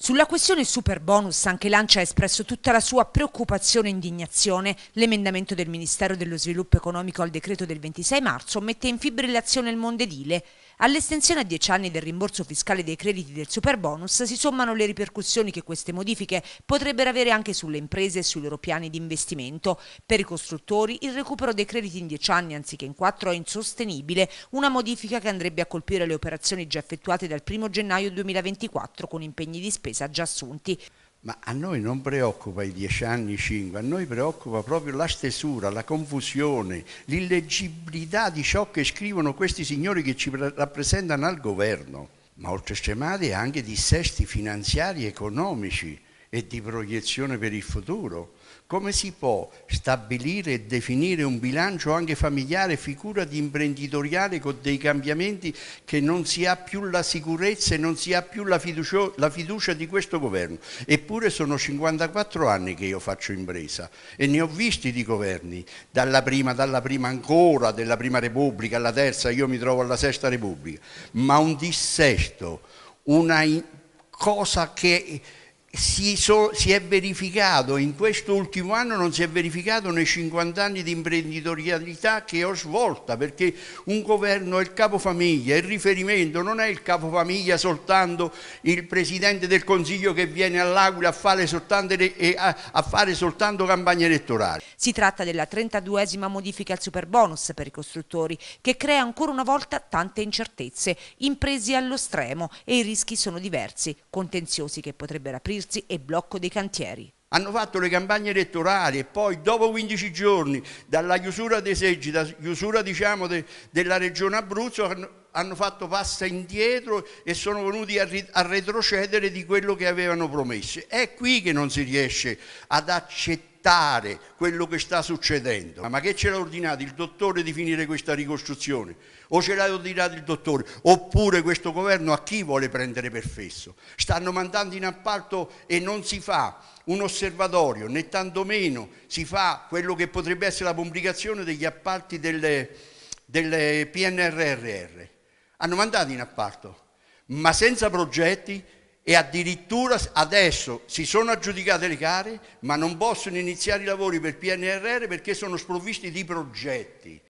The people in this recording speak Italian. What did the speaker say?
Sulla questione super bonus anche Lancia ha espresso tutta la sua preoccupazione e indignazione. L'emendamento del Ministero dello Sviluppo Economico al decreto del 26 marzo mette in fibrillazione il mondo edile. All'estensione a 10 anni del rimborso fiscale dei crediti del superbonus si sommano le ripercussioni che queste modifiche potrebbero avere anche sulle imprese e sui loro piani di investimento. Per i costruttori il recupero dei crediti in 10 anni anziché in 4 è insostenibile, una modifica che andrebbe a colpire le operazioni già effettuate dal 1 gennaio 2024 con impegni di spesa già assunti. Ma a noi non preoccupa i dieci anni, i cinque, a noi preoccupa proprio la stesura, la confusione, l'illeggibilità di ciò che scrivono questi signori che ci rappresentano al governo. Ma oltre a scemate anche dissesti finanziari e economici, e di proiezione per il futuro? Come si può stabilire e definire un bilancio anche familiare, figura di imprenditoriale con dei cambiamenti che non si ha più la sicurezza e non si ha più la fiducia, la fiducia di questo governo? Eppure sono 54 anni che io faccio impresa e ne ho visti di governi, dalla prima, dalla prima ancora, della prima Repubblica alla terza, io mi trovo alla sesta Repubblica, ma un dissesto, una cosa che si, so, si, è verificato, in questo ultimo anno non si è verificato nei 50 anni di imprenditorialità che ho svolta, perché un governo è il capofamiglia, il riferimento non è il capofamiglia soltanto il Presidente del Consiglio che viene all'Aquila a fare soltanto, a, a fare soltanto campagna elettorale. Si tratta della 32esima modifica al superbonus per i costruttori, che crea ancora una volta tante incertezze, imprese allo stremo e i rischi sono diversi, contenziosi che potrebbero aprire riaprirsi e blocco dei cantieri. Hanno fatto le campagne elettorali e poi dopo 15 giorni dalla chiusura dei seggi, da chiusura diciamo, de, della regione Abruzzo, hanno fatto passa indietro e sono venuti a, a retrocedere di quello che avevano promesso. È qui che non si riesce ad accettare quello che sta succedendo. Ma che ce l'ha ordinato il dottore di finire questa ricostruzione? O ce l'ha ordinato il dottore? Oppure questo governo a chi vuole prendere per fesso? Stanno mandando in appalto e non si fa un osservatorio, né tantomeno si fa quello che potrebbe essere la pubblicazione degli appalti delle, delle PNRRR hanno mandato in appalto, ma senza progetti e addirittura adesso si sono aggiudicate le gare, ma non possono iniziare i lavori per PNRR perché sono sprovvisti di progetti.